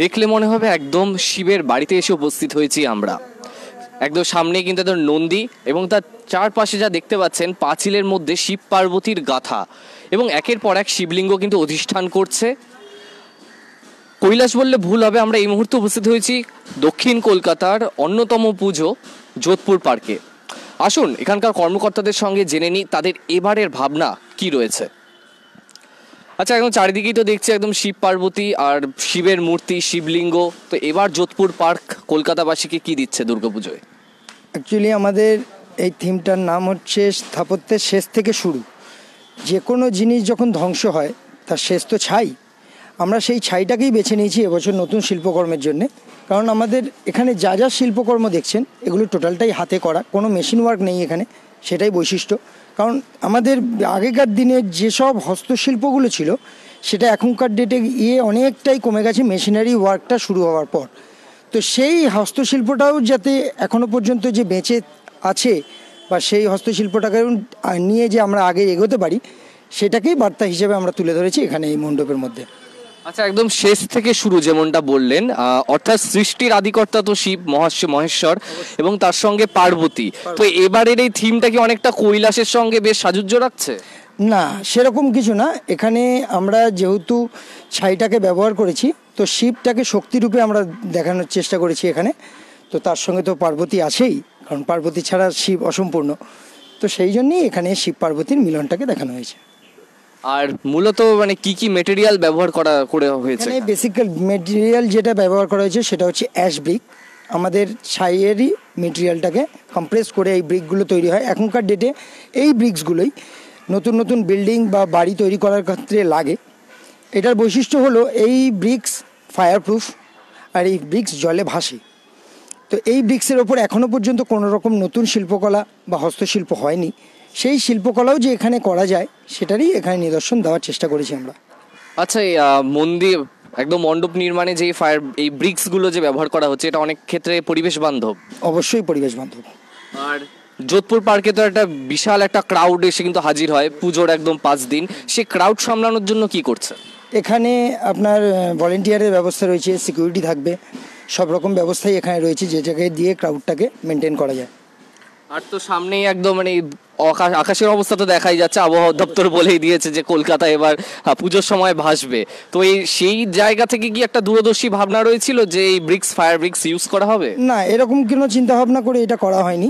দেখলে মনে হবে একদম শিবের বাড়িতে এসে উপস্থিত হয়েছি আমরা একদম সামনে কিন্তু একদম নন্দী এবং তার চারপাশে যা দেখতে পাচ্ছেন পাঁচিলের মধ্যে শিব পার্বতীর গাথা এবং একের পর এক শিবলিঙ্গ কিন্তু অধিষ্ঠান করছে কৈলাস বললে ভুল হবে আমরা এই মুহূর্তে উপস্থিত হয়েছি দক্ষিণ কলকাতার অন্যতম পুজো যোধপুর পার্কে আসুন এখানকার কর্মকর্তাদের সঙ্গে জেনে নিই তাদের এবারের ভাবনা কি রয়েছে আচ্ছা এখন চারিদিকেই তো দেখছি একদম শিব পার্বতী আর শিবের মূর্তি শিবলিঙ্গ তো এবার যোধপুর পার্ক কলকাতাবাসীকে কি দিচ্ছে দুর্গাপুজোয় অ্যাকচুয়ালি আমাদের এই থিমটার নাম হচ্ছে স্থাপত্যের শেষ থেকে শুরু যে কোনো জিনিস যখন ধ্বংস হয় তার শেষ তো ছাই আমরা সেই ছাইটাকেই বেছে নিয়েছি এবছর নতুন শিল্পকর্মের জন্যে কারণ আমাদের এখানে যা যা শিল্পকর্ম দেখছেন এগুলো টোটালটাই হাতে করা কোনো মেশিন ওয়ার্ক নেই এখানে সেটাই বৈশিষ্ট্য কারণ আমাদের আগেকার দিনে যেসব হস্তশিল্পগুলো ছিল সেটা এখনকার ডেটে গিয়ে অনেকটাই কমে গেছে মেশিনারি ওয়ার্কটা শুরু হওয়ার পর তো সেই হস্তশিল্পটাও যাতে এখনও পর্যন্ত যে বেঁচে আছে বা সেই হস্তশিল্পটাকে নিয়ে যে আমরা আগে এগোতে পারি সেটাকেই বার্তা হিসেবে আমরা তুলে ধরেছি এখানে এই মণ্ডপের মধ্যে আচ্ছা একদম শেষ থেকে শুরু যেমনটা বললেন অর্থাৎ সৃষ্টির আদিকর্তা তো শিব মহাশ মহেশ্বর এবং তার সঙ্গে পার্বতী তো এবারের এই থিমটা কি অনেকটা কৈলাসের সঙ্গে বেশ সাজুজ্য রাখছে না সেরকম কিছু না এখানে আমরা যেহেতু ছাইটাকে ব্যবহার করেছি তো শিবটাকে শক্তিরূপে আমরা দেখানোর চেষ্টা করেছি এখানে তো তার সঙ্গে তো পার্বতী আছেই কারণ পার্বতী ছাড়া শিব অসম্পূর্ণ তো সেই জন্যই এখানে শিব পার্বতীর মিলনটাকে দেখানো হয়েছে আর মূলত মানে কি কি মেটেরিয়াল ব্যবহার করা করে হয়েছে এখানে বেসিক্যাল মেটেরিয়াল যেটা ব্যবহার করা হয়েছে সেটা হচ্ছে অ্যাশ ব্রিক আমাদের ছাইয়েরই মেটেরিয়ালটাকে কম্প্রেস করে এই ব্রিকগুলো তৈরি হয় এখনকার ডেটে এই ব্রিক্সগুলোই নতুন নতুন বিল্ডিং বা বাড়ি তৈরি করার ক্ষেত্রে লাগে এটার বৈশিষ্ট্য হলো এই ব্রিক্স ফায়ারপ্রুফ আর এই ব্রিক্স জলে ভাসে তো এই ব্রিক্সের ওপর এখনও পর্যন্ত কোনো রকম নতুন শিল্পকলা বা হস্তশিল্প হয়নি সেই শিল্পকলাও যে এখানে করা যায় সেটারই এখানে নিদর্শন দেওয়ার চেষ্টা করেছি আমরা আচ্ছা এই মন্দির একদম মণ্ডপ নির্মাণে যে ফায়ার এই ব্রিক্সগুলো যে ব্যবহার করা হচ্ছে এটা অনেক ক্ষেত্রে পরিবেশ বান্ধব অবশ্যই পরিবেশ বান্ধব আর যোধপুর পার্কে তো একটা বিশাল একটা ক্রাউড এসে কিন্তু হাজির হয় পুজোর একদম পাঁচ দিন সে ক্রাউড সামলানোর জন্য কি করছে এখানে আপনার ভলেন্টিয়ারের ব্যবস্থা রয়েছে সিকিউরিটি থাকবে সব রকম ব্যবস্থাই এখানে রয়েছে যে জায়গায় দিয়ে ক্রাউডটাকে মেনটেন করা যায় আর তো সামনেই একদম মানে আকাশের অবস্থা তো দেখাই যাচ্ছে আবহাওয়া দপ্তর বলেই দিয়েছে যে কলকাতা এবার পুজোর সময় ভাসবে তো এই সেই জায়গা থেকে কি একটা দূরদর্শী ভাবনা রয়েছিল যে এই ব্রিক্স ফায়ার ব্রিক্স ইউজ করা হবে না এরকম কোনো চিন্তা ভাবনা করে এটা করা হয়নি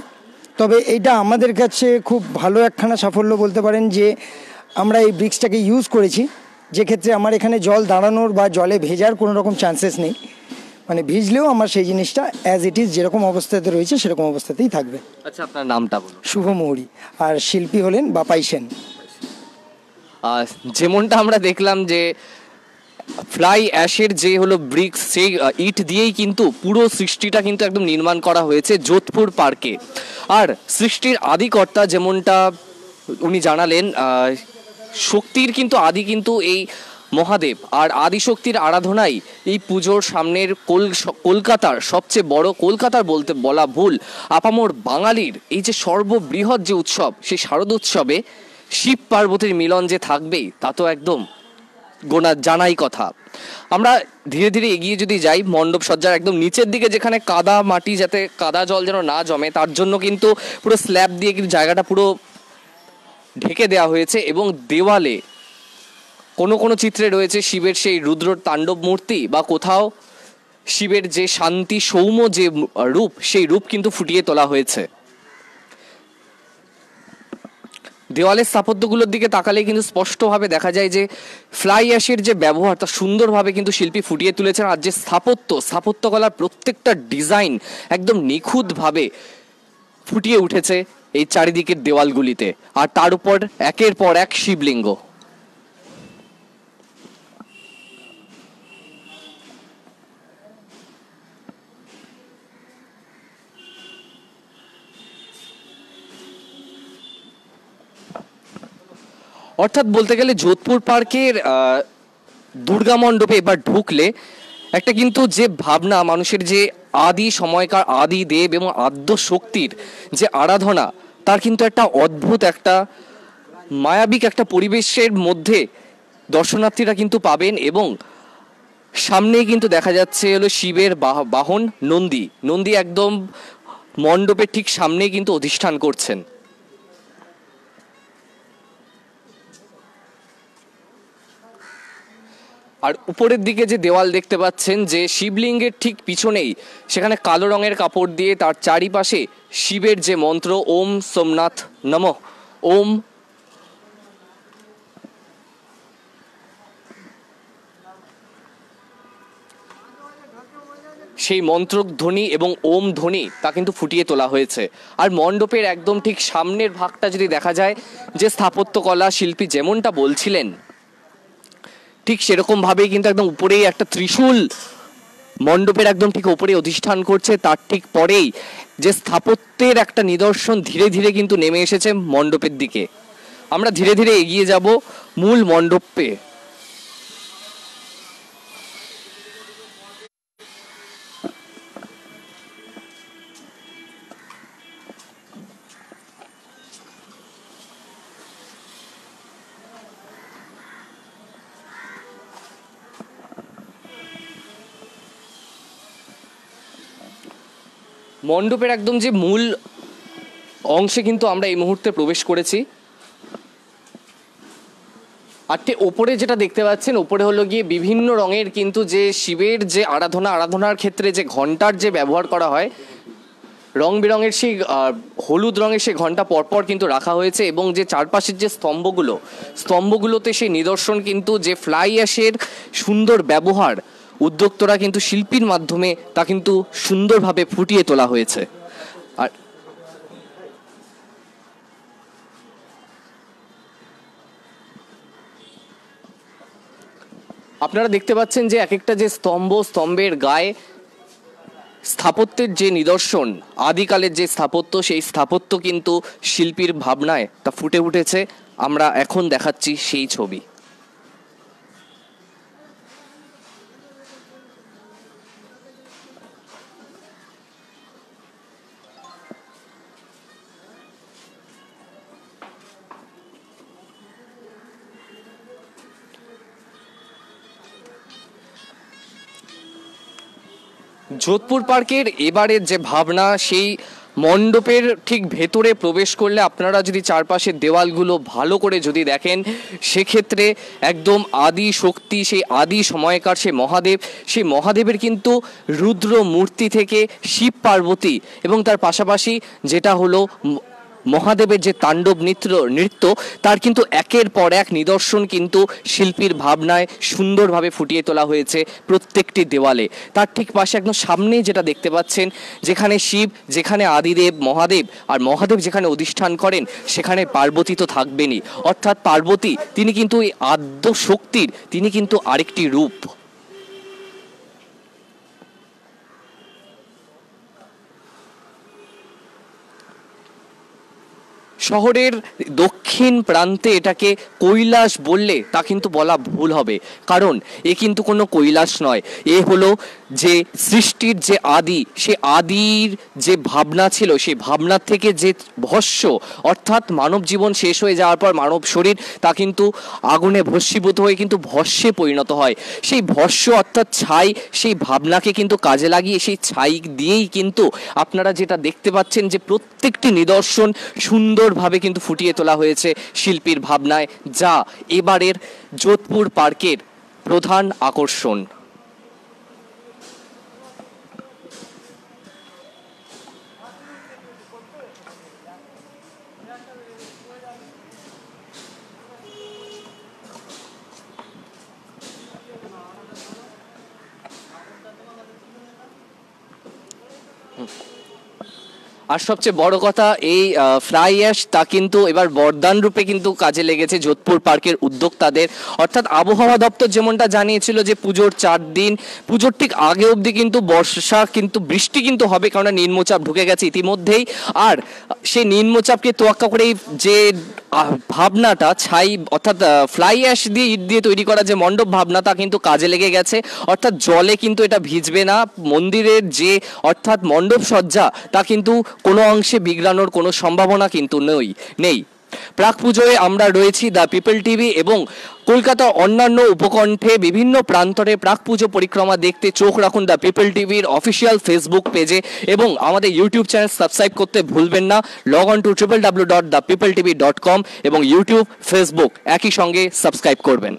তবে এটা আমাদের কাছে খুব ভালো একখানা সাফল্য বলতে পারেন যে আমরা এই ব্রিক্সটাকে ইউজ করেছি যে ক্ষেত্রে আমার এখানে জল দাঁড়ানোর বা জলে ভেজার কোনো রকম চান্সেস নেই মানে ভিজলেও আমার সেই জিনিসটা অ্যাজ ইট ইজ যেরকম অবস্থাতে রয়েছে সেরকম অবস্থাতেই থাকবে আচ্ছা আপনার নামটা বলুন শুভ মৌরি আর শিল্পী হলেন বাপাই সেন যেমনটা আমরা দেখলাম যে ফ্লাই অ্যাশের যে হলো ব্রিক্স সেই ইট দিয়েই কিন্তু পুরো সৃষ্টিটা কিন্তু একদম নির্মাণ করা হয়েছে যোধপুর পার্কে আর সৃষ্টির আদিকর্তা যেমনটা উনি জানালেন শক্তির কিন্তু আদি কিন্তু এই মহাদেব আর আদিশক্তির আরাধনাই এই পুজোর সামনের কল কলকাতার সবচেয়ে বড় কলকাতার বলতে বলা ভুল আপামোর বাঙালির এই যে সর্ববৃহৎ যে উৎসব সেই শারদোৎসবে শিব পার্বতীর মিলন যে থাকবেই তা তো একদম গোনা জানাই কথা আমরা ধীরে ধীরে এগিয়ে যদি যাই মণ্ডপ সজ্জার একদম নিচের দিকে যেখানে কাদা মাটি যাতে কাদা জল যেন না জমে তার জন্য কিন্তু পুরো স্ল্যাব দিয়ে কিন্তু জায়গাটা পুরো ঢেকে দেওয়া হয়েছে এবং দেওয়ালে কোনো কোনো চিত্রে রয়েছে শিবের সেই রুদ্রর তাণ্ডব মূর্তি বা কোথাও শিবের যে শান্তি সৌম্য যে রূপ সেই রূপ কিন্তু ফুটিয়ে তোলা হয়েছে দেওয়ালের স্থাপত্যগুলোর দিকে তাকালে কিন্তু স্পষ্টভাবে দেখা যায় যে ফ্লাই অ্যাশের যে ব্যবহার তা সুন্দরভাবে কিন্তু শিল্পী ফুটিয়ে তুলেছেন আর যে স্থাপত্য স্থাপত্যকলার প্রত্যেকটা ডিজাইন একদম নিখুঁতভাবে ফুটিয়ে উঠেছে এই চারিদিকের দেওয়ালগুলিতে আর তার উপর একের পর এক শিবলিঙ্গ অর্থাৎ বলতে গেলে যোধপুর পার্কের দুর্গা মণ্ডপে এবার ঢুকলে একটা কিন্তু যে ভাবনা মানুষের যে আদি সময়কার আদি দেব এবং আদ্য শক্তির যে আরাধনা তার কিন্তু একটা অদ্ভুত একটা মায়াবিক একটা পরিবেশের মধ্যে দর্শনার্থীরা কিন্তু পাবেন এবং সামনেই কিন্তু দেখা যাচ্ছে হলো শিবের বাহন নন্দী নন্দী একদম মণ্ডপের ঠিক সামনেই কিন্তু অধিষ্ঠান করছেন আর উপরের দিকে যে দেওয়াল দেখতে পাচ্ছেন যে শিবলিঙ্গের ঠিক পিছনেই সেখানে কালো রঙের কাপড় দিয়ে তার চারিপাশে শিবের যে মন্ত্র ওম সোমনাথ নম ওম সেই মন্ত্রক ধ্বনি এবং ওম ধ্বনি তা কিন্তু ফুটিয়ে তোলা হয়েছে আর মণ্ডপের একদম ঠিক সামনের ভাগটা যদি দেখা যায় যে স্থাপত্যকলা শিল্পী যেমনটা বলছিলেন ঠিক সেরকম ভাবেই কিন্তু একদম উপরেই একটা ত্রিশূল মণ্ডপের একদম ঠিক উপরে অধিষ্ঠান করছে তার ঠিক পরেই যে স্থাপত্যের একটা নিদর্শন ধীরে ধীরে কিন্তু নেমে এসেছে মণ্ডপের দিকে আমরা ধীরে ধীরে এগিয়ে যাব মূল মণ্ডপে মণ্ডপের একদম যে মূল অংশে কিন্তু আমরা এই মুহূর্তে প্রবেশ করেছি ঠিক ওপরে যেটা দেখতে পাচ্ছেন ওপরে হলো গিয়ে বিভিন্ন রঙের কিন্তু যে শিবের যে আরাধনা আরাধনার ক্ষেত্রে যে ঘন্টার যে ব্যবহার করা হয় রং বেরঙের সেই হলুদ রঙের সেই ঘন্টা পরপর কিন্তু রাখা হয়েছে এবং যে চারপাশের যে স্তম্ভগুলো স্তম্ভগুলোতে সেই নিদর্শন কিন্তু যে ফ্লাই অ্যাশের সুন্দর ব্যবহার উদ্যোক্তরা কিন্তু শিল্পীর মাধ্যমে তা কিন্তু সুন্দরভাবে ফুটিয়ে তোলা হয়েছে আর আপনারা দেখতে পাচ্ছেন যে এক একটা যে স্তম্ভ স্তম্ভের গায়ে স্থাপত্যের যে নিদর্শন আদিকালের যে স্থাপত্য সেই স্থাপত্য কিন্তু শিল্পীর ভাবনায় তা ফুটে উঠেছে আমরা এখন দেখাচ্ছি সেই ছবি যোধপুর পার্কের এবারের যে ভাবনা সেই মণ্ডপের ঠিক ভেতরে প্রবেশ করলে আপনারা যদি চারপাশের দেওয়ালগুলো ভালো করে যদি দেখেন সেক্ষেত্রে একদম আদি শক্তি সেই আদি সময়কার সেই মহাদেব সেই মহাদেবের কিন্তু রুদ্র মূর্তি থেকে শিব পার্বতী এবং তার পাশাপাশি যেটা হলো মহাদেবের যে তাণ্ডব নৃত্য নৃত্য তার কিন্তু একের পর এক নিদর্শন কিন্তু শিল্পীর ভাবনায় সুন্দরভাবে ফুটিয়ে তোলা হয়েছে প্রত্যেকটি দেওয়ালে তার ঠিক পাশে একদম সামনেই যেটা দেখতে পাচ্ছেন যেখানে শিব যেখানে আদিদেব মহাদেব আর মহাদেব যেখানে অধিষ্ঠান করেন সেখানে পার্বতী তো থাকবেনই অর্থাৎ পার্বতী তিনি কিন্তু এই আদ্য শক্তির তিনি কিন্তু আরেকটি রূপ শহরের দক্ষিণ প্রান্তে এটাকে কৈলাস বললে তা কিন্তু বলা ভুল হবে কারণ এ কিন্তু কোনো কৈলাস নয় এ হলো যে সৃষ্টির যে আদি সে আদির যে ভাবনা ছিল সেই ভাবনার থেকে যে ভস্য অর্থাৎ মানব জীবন শেষ হয়ে যাওয়ার পর মানব শরীর তা কিন্তু আগুনে ভস্মীভূত হয়ে কিন্তু ভস্যে পরিণত হয় সেই ভস্য অর্থাৎ ছাই সেই ভাবনাকে কিন্তু কাজে লাগিয়ে সেই ছাই দিয়েই কিন্তু আপনারা যেটা দেখতে পাচ্ছেন যে প্রত্যেকটি নিদর্শন সুন্দরভাবে কিন্তু ফুটিয়ে তোলা হয়েছে শিল্পীর ভাবনায় যা এবারের যোধপুর পার্কের প্রধান আকর্ষণ আর সবচেয়ে বড় কথা এই ফ্লাই অ্যাশ তা কিন্তু এবার বরদান রূপে কিন্তু কাজে লেগেছে যোধপুর পার্কের উদ্যোক্তাদের অর্থাৎ আবহাওয়া দপ্তর যেমনটা জানিয়েছিল যে পুজোর চার দিন পুজোর ঠিক আগে অবধি কিন্তু বর্ষা কিন্তু বৃষ্টি কিন্তু হবে কারণ নিম্নচাপ ঢুকে গেছে ইতিমধ্যেই আর সেই নিম্নচাপকে তোয়াক্কা করেই যে ভাবনাটা ছাই অর্থাৎ ফ্লাই অ্যাশ দিয়ে ইট দিয়ে তৈরি করা যে মণ্ডপ ভাবনা তা কিন্তু কাজে লেগে গেছে অর্থাৎ জলে কিন্তু এটা ভিজবে না মন্দিরের যে অর্থাৎ মণ্ডপ সজ্জা তা কিন্তু কোনো অংশে বিগড়ানোর কোনো সম্ভাবনা কিন্তু নেই নেই প্রাক পুজোয় আমরা রয়েছি দ্য পিপল টিভি এবং কলকাতার অন্যান্য উপকণ্ঠে বিভিন্ন প্রান্তরে প্রাক পুজো পরিক্রমা দেখতে চোখ রাখুন দ্য পিপল টিভির অফিসিয়াল ফেসবুক পেজে এবং আমাদের ইউটিউব চ্যানেল সাবস্ক্রাইব করতে ভুলবেন না log on to triple W dot the people TV dot com এবং ইউটিউব ফেসবুক একই সঙ্গে সাবস্ক্রাইব করবেন